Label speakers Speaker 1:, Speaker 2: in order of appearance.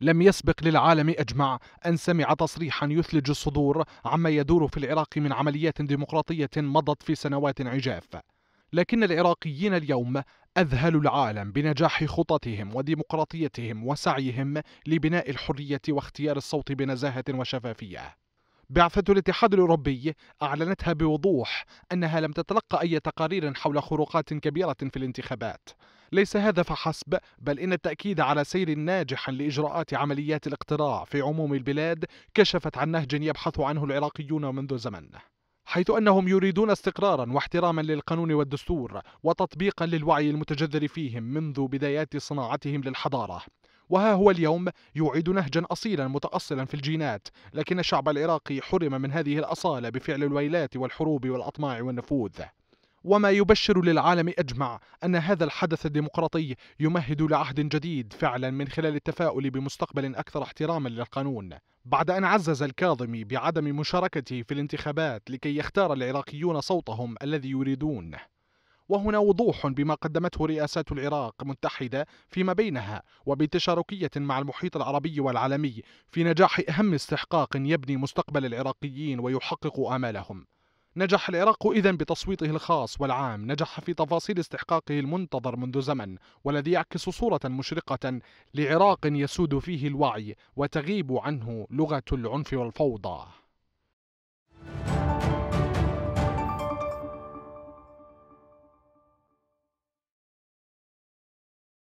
Speaker 1: لم يسبق للعالم أجمع أن سمع تصريحا يثلج الصدور عما يدور في العراق من عمليات ديمقراطية مضت في سنوات عجاف لكن العراقيين اليوم أذهلوا العالم بنجاح خططهم وديمقراطيتهم وسعيهم لبناء الحرية واختيار الصوت بنزاهة وشفافية بعثة الاتحاد الأوروبي أعلنتها بوضوح أنها لم تتلقى أي تقارير حول خروقات كبيرة في الانتخابات ليس هذا فحسب بل إن التأكيد على سير ناجح لإجراءات عمليات الاقتراع في عموم البلاد كشفت عن نهج يبحث عنه العراقيون منذ زمن حيث أنهم يريدون استقرارا واحتراما للقانون والدستور وتطبيقا للوعي المتجذر فيهم منذ بدايات صناعتهم للحضارة وها هو اليوم يعيد نهجا أصيلا متأصلا في الجينات لكن الشعب العراقي حرم من هذه الأصالة بفعل الويلات والحروب والأطماع والنفوذ وما يبشر للعالم أجمع أن هذا الحدث الديمقراطي يمهد لعهد جديد فعلا من خلال التفاؤل بمستقبل أكثر احتراما للقانون بعد أن عزز الكاظمي بعدم مشاركته في الانتخابات لكي يختار العراقيون صوتهم الذي يريدون وهنا وضوح بما قدمته رئاسات العراق متحدة فيما بينها وبتشاركية مع المحيط العربي والعالمي في نجاح أهم استحقاق يبني مستقبل العراقيين ويحقق آمالهم نجح العراق إذا بتصويته الخاص والعام نجح في تفاصيل استحقاقه المنتظر منذ زمن والذي يعكس صورة مشرقة لعراق يسود فيه الوعي وتغيب عنه لغة العنف والفوضى